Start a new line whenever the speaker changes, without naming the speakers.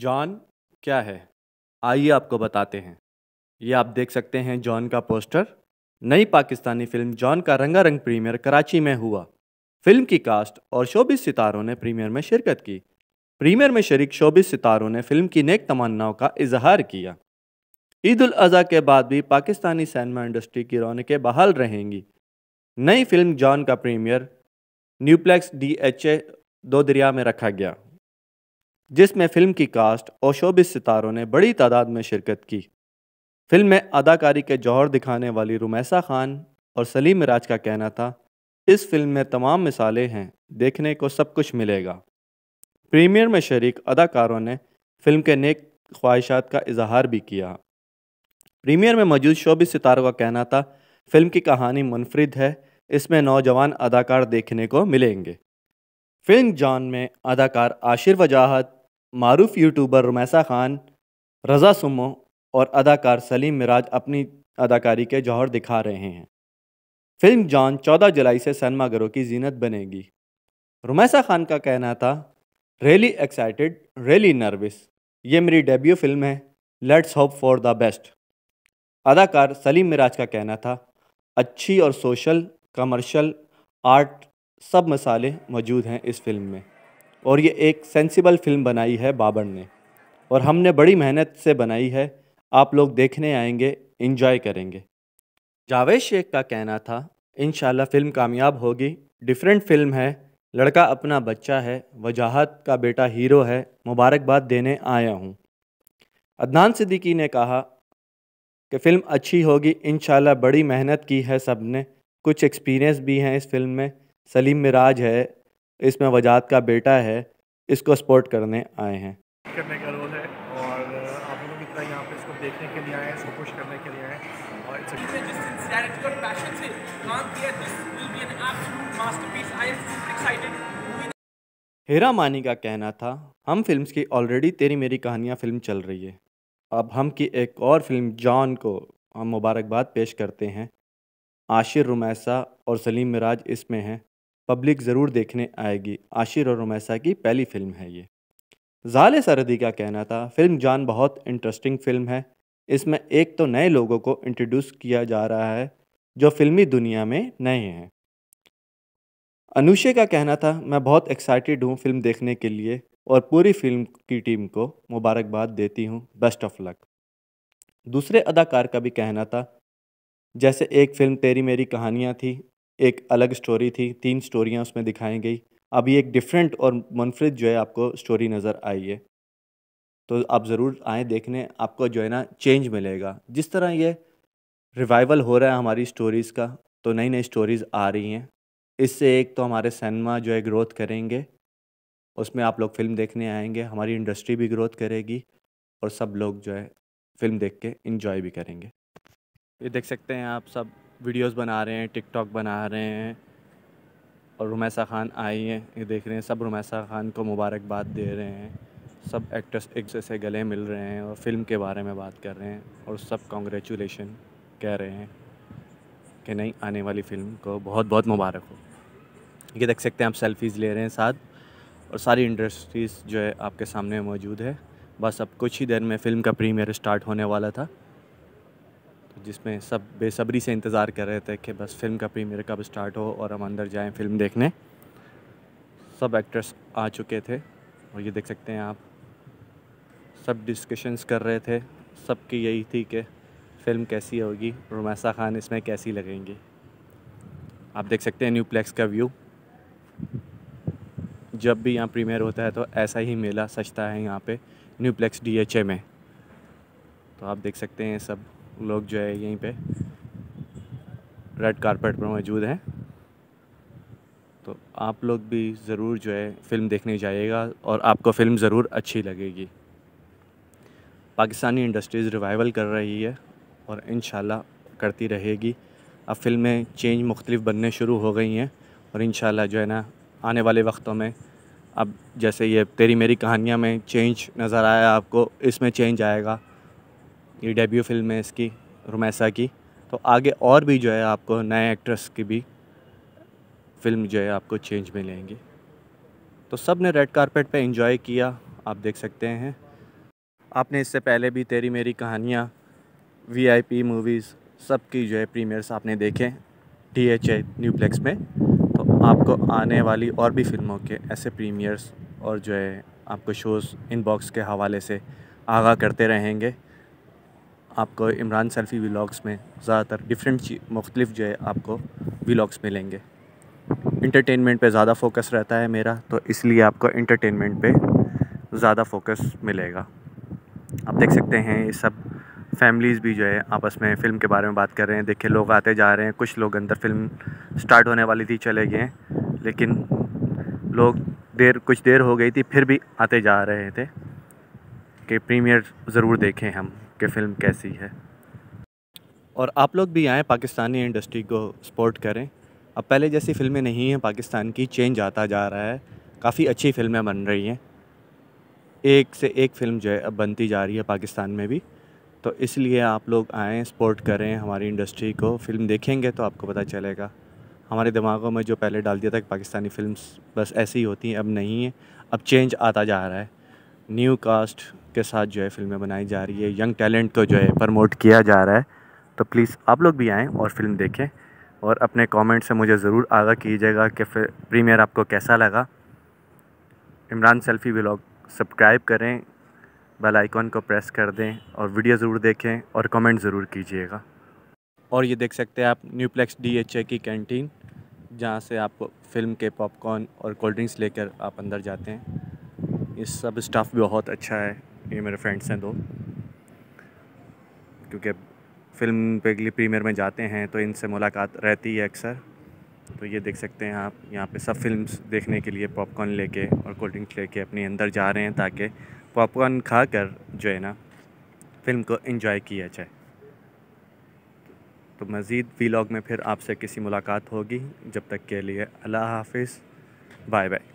John क्या है आइए आपको बताते हैं ये आप देख सकते हैं जॉन का पोस्टर नई पाकिस्तानी फिल्म जॉन का रंगारंग प्रीमियर कराची में हुआ फिल्म की कास्ट और शोबिस सितारों ने प्रीमियर में शिरकत की प्रीमियर में शरीक शोबिस सितारों ने फिल्म की नेक तमन्नाओं का इजहार किया ईद उल अज़ा के बाद भी पाकिस्तानी सिनेमा इंडस्ट्री की रौनकें बहाल रहेंगी नई फिल्म जॉन का premiere Nueplex D H A Do Darya में रखा गया जिसमें फिल्म की कास्ट और शोबिस सितारों ने बड़ी तादाद में शिरकत की फिल्म में अदाकारी के जौहर दिखाने वाली रुमैसा खान और सलीम मिराज का कहना था इस फिल्म में तमाम मिसालें हैं देखने को सब कुछ मिलेगा प्रीमियर में शरीक अदाकारों ने फिल्म के नेक ख्वाहिशात का इजहार भी किया प्रीमियर में मौजूद शोबिस सितारों का कहना था फिल्म की कहानी मुनफरद है इसमें नौजवान अदाकार देखने को मिलेंगे फिल्म जॉन में अदाकार आशिर वजाहत मरूफ यूट्यूबर रुमैसा ख़ान रज़ा सुमो और अदाकार सलीम मिराज अपनी अदाकारी के जौहर दिखा रहे हैं फिल्म जॉन 14 जुलाई से सनमागरों की जीनत बनेगी रुमैसा ख़ान का कहना था रेली एक्साइटेड रेली नर्वस ये मेरी डेब्यू फिल्म है let's hope for the best अदाकार सलीम मिराज का कहना था अच्छी और सोशल कमर्शल आर्ट सब मसाले मौजूद हैं इस फिल्म में और ये एक सेंसिबल फिल्म बनाई है बाबर ने और हमने बड़ी मेहनत से बनाई है आप लोग देखने आएंगे इन्जॉय करेंगे जावेद शेख का कहना था इन फिल्म कामयाब होगी डिफरेंट फिल्म है लड़का अपना बच्चा है वजाहत का बेटा हीरो है मुबारकबाद देने आया हूँ अदनान सिद्दीकी ने कहा कि फ़िल्म अच्छी होगी इन बड़ी मेहनत की है सब ने कुछ एक्सपीरियंस भी हैं इस फिल्म में सलीम मिराज है इसमें वजात का बेटा है इसको सपोर्ट करने आए हैं करने का रोल है और आप लोग इतना यहाँ पे इसको देखने के लिए आए हैं इसको खुश करने के लिए आए हेरा मानी का कहना था हम फिल्म्स की ऑलरेडी तेरी मेरी कहानियाँ फिल्म चल रही है अब हम की एक और फिल्म जॉन को हम मुबारकबाद पेश करते हैं आशिर रुमैसा और सलीम मिराज इसमें हैं पब्लिक ज़रूर देखने आएगी आशिर और रोमैसा की पहली फिल्म है ये जाल सरदी का कहना था फिल्म जान बहुत इंटरेस्टिंग फिल्म है इसमें एक तो नए लोगों को इंट्रोड्यूस किया जा रहा है जो फिल्मी दुनिया में नए हैं अनुषे का कहना था मैं बहुत एक्साइटेड हूँ फिल्म देखने के लिए और पूरी फिल्म की टीम को मुबारकबाद देती हूँ बेस्ट ऑफ लक दूसरे अदाकार का भी कहना था जैसे एक फिल्म तेरी मेरी कहानियाँ थी एक अलग स्टोरी थी तीन स्टोरियाँ उसमें दिखाई गई अभी एक डिफरेंट और मुनफरद जो है आपको स्टोरी नज़र आई है तो आप ज़रूर आएँ देखने आपको जो है ना चेंज मिलेगा जिस तरह ये रिवाइवल हो रहा है हमारी स्टोरीज़ का तो नई नई स्टोरीज़ आ रही हैं इससे एक तो हमारे सिनेमा जो है ग्रोथ करेंगे उसमें आप लोग फिल्म देखने आएंगे हमारी इंडस्ट्री भी ग्रोथ करेगी और सब लोग जो है फिल्म देख के इन्जॉय भी करेंगे ये देख सकते हैं आप सब वीडियोस बना रहे हैं टिकटॉक बना रहे हैं और रुमैसा ख़ान आई हैं ये देख रहे हैं सब रुमैसा ख़ान को मुबारकबाद दे रहे हैं सब एक्टर्स एक जैसे से गले मिल रहे हैं और फिल्म के बारे में बात कर रहे हैं और सब कॉन्ग्रेचुलेशन कह रहे हैं कि नहीं आने वाली फ़िल्म को बहुत बहुत मुबारक हो ये देख सकते हैं आप सेल्फीज़ ले रहे हैं साथ और सारी इंडस्ट्रीज़ जो है आपके सामने मौजूद है बस अब कुछ ही देर में फ़िल्म का प्रीमियर स्टार्ट होने वाला था जिसमें सब बेसब्री से इंतज़ार कर रहे थे कि बस फिल्म का प्रीमियर कब स्टार्ट हो और हम अंदर जाएं फिल्म देखने सब एक्टर्स आ चुके थे और ये देख सकते हैं आप सब डिस्कशंस कर रहे थे सबकी यही थी कि फ़िल्म कैसी होगी रोमैसा खान इसमें कैसी लगेंगी आप देख सकते हैं न्यूप्लेक्स का व्यू जब भी यहाँ प्रीमियर होता है तो ऐसा ही मेला सजता है यहाँ पे न्यूप्लेक्स डीएचए में तो आप देख सकते हैं सब लोग जो है यहीं पे रेड कारपेट पर मौजूद हैं तो आप लोग भी ज़रूर जो है फ़िल्म देखने जाइएगा और आपको फ़िल्म ज़रूर अच्छी लगेगी पाकिस्तानी इंडस्ट्रीज़ रिवाइवल कर रही है और इन करती रहेगी अब फ़िल्में चेंज मुख्तलिफ बनने शुरू हो गई हैं और इन जो है ना आने वाले वक्तों में अब जैसे ये तेरी मेरी कहानियाँ में चेंज नज़र आया आपको इसमें चेंज आएगा ये डेब्यू फिल्म है इसकी रोमैसा की तो आगे और भी जो है आपको नए एक्ट्रेस की भी फिल्म जो है आपको चेंज मिलेंगी तो सब ने रेड कारपेट पे इंजॉय किया आप देख सकते हैं आपने इससे पहले भी तेरी मेरी कहानियाँ वीआईपी मूवीज़ सब की जो है प्रीमियर्स आपने देखे डी एच न्यूप्लेक्स में तो आपको आने वाली और भी फिल्मों के ऐसे प्रीमियर्स और जो है आपको शोज़ इनबॉक्स के हवाले से आगाह करते रहेंगे आपको इमरान सेल्फी व्लाग्स में ज़्यादातर डिफरेंट मुख्तलिफ जो है आपको व्लाग्स मिलेंगे इंटरटेनमेंट पे ज़्यादा फोकस रहता है मेरा तो इसलिए आपको इंटरटेनमेंट पे ज़्यादा फोकस मिलेगा आप देख सकते हैं ये सब फैमिलीज़ भी जो है आपस में फ़िल्म के बारे में बात कर रहे हैं देखिए लोग आते जा रहे हैं कुछ लोग अंदर फ़िल्म स्टार्ट होने वाली थी चले गए लेकिन लोग देर कुछ देर हो गई थी फिर भी आते जा रहे थे कि प्रीमियर ज़रूर देखें हम कि फ़िल्म कैसी है और आप लोग भी आएँ पाकिस्तानी इंडस्ट्री को सपोर्ट करें अब पहले जैसी फ़िल्में नहीं हैं पाकिस्तान की चेंज आता जा रहा है काफ़ी अच्छी फ़िल्में बन रही हैं एक से एक फ़िल्म जो है अब बनती जा रही है पाकिस्तान में भी तो इसलिए आप लोग आएँ सपोर्ट करें हमारी इंडस्ट्री को फ़िल्म देखेंगे तो आपको पता चलेगा हमारे दिमागों में जो पहले डाल दिया था कि पाकिस्तानी फ़िल्म बस ऐसी ही होती हैं अब नहीं है अब चेंज आता जा रहा है न्यू कास्ट के साथ जो है फिल्में बनाई जा रही है यंग टैलेंट को जो है प्रमोट किया जा रहा है तो प्लीज़ आप लोग भी आएँ और फिल्म देखें और अपने कॉमेंट से मुझे ज़रूर आगाह कीजिएगा कि प्रीमियर आपको कैसा लगा इमरान सेल्फ़ी ब्लॉग सब्सक्राइब करें बेल आइकॉन को प्रेस कर दें और वीडियो ज़रूर देखें और कमेंट ज़रूर कीजिएगा और ये देख सकते हैं आप न्यूप्लेक्स डी एच ए की कैंटीन जहाँ से आप फिल्म के पॉपकॉर्न और कोल्ड ड्रिंक्स लेकर आप अंदर जाते हैं इस सब स्टाफ बहुत अच्छा है ये मेरे फ्रेंड्स हैं दो क्योंकि फिल्म पे अगली प्रीमियर में जाते हैं तो इनसे मुलाकात रहती है अक्सर तो ये देख सकते हैं आप यहाँ पे सब फिल्म देखने के लिए पॉपकॉर्न लेके और कोल्ड ड्रिंक्स लेके अपने अंदर जा रहे हैं ताकि पॉपकॉर्न खा कर जो है ना फिल्म को इन्जॉय किया जाए तो मज़ीद वीलॉग में फिर आपसे किसी मुलाकात होगी जब तक के लिए अल्लाह हाफिज़ बाय बाय